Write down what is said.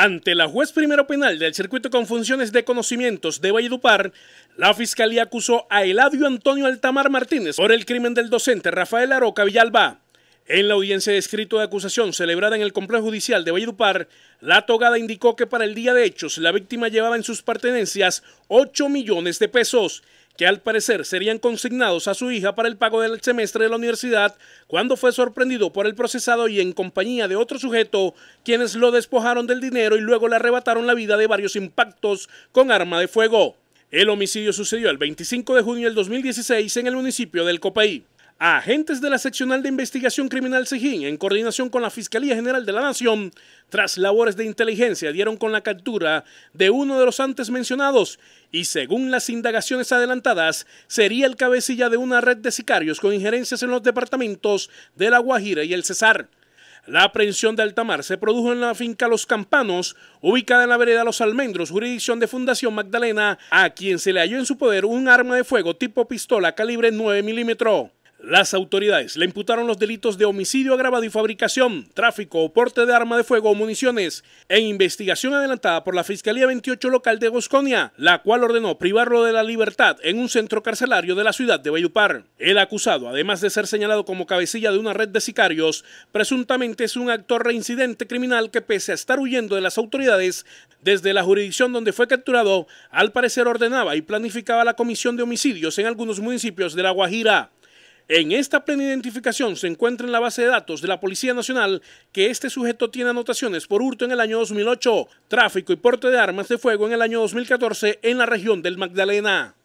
Ante la juez primero penal del circuito con funciones de conocimientos de Valledupar, la fiscalía acusó a Eladio Antonio Altamar Martínez por el crimen del docente Rafael Aroca Villalba. En la audiencia de escrito de acusación celebrada en el complejo judicial de Valledupar, la togada indicó que para el día de hechos la víctima llevaba en sus pertenencias 8 millones de pesos, que al parecer serían consignados a su hija para el pago del semestre de la universidad, cuando fue sorprendido por el procesado y en compañía de otro sujeto, quienes lo despojaron del dinero y luego le arrebataron la vida de varios impactos con arma de fuego. El homicidio sucedió el 25 de junio del 2016 en el municipio del Copaí agentes de la Seccional de Investigación Criminal Sejín, en coordinación con la Fiscalía General de la Nación, tras labores de inteligencia, dieron con la captura de uno de los antes mencionados y, según las indagaciones adelantadas, sería el cabecilla de una red de sicarios con injerencias en los departamentos de La Guajira y el Cesar. La aprehensión de Altamar se produjo en la finca Los Campanos, ubicada en la vereda Los Almendros, jurisdicción de Fundación Magdalena, a quien se le halló en su poder un arma de fuego tipo pistola calibre 9 milímetros. Las autoridades le imputaron los delitos de homicidio agravado y fabricación, tráfico o porte de arma de fuego o municiones, en investigación adelantada por la Fiscalía 28 local de Bosconia, la cual ordenó privarlo de la libertad en un centro carcelario de la ciudad de Bayupar. El acusado, además de ser señalado como cabecilla de una red de sicarios, presuntamente es un actor reincidente criminal que pese a estar huyendo de las autoridades, desde la jurisdicción donde fue capturado, al parecer ordenaba y planificaba la comisión de homicidios en algunos municipios de La Guajira. En esta plena identificación se encuentra en la base de datos de la Policía Nacional que este sujeto tiene anotaciones por hurto en el año 2008, tráfico y porte de armas de fuego en el año 2014 en la región del Magdalena.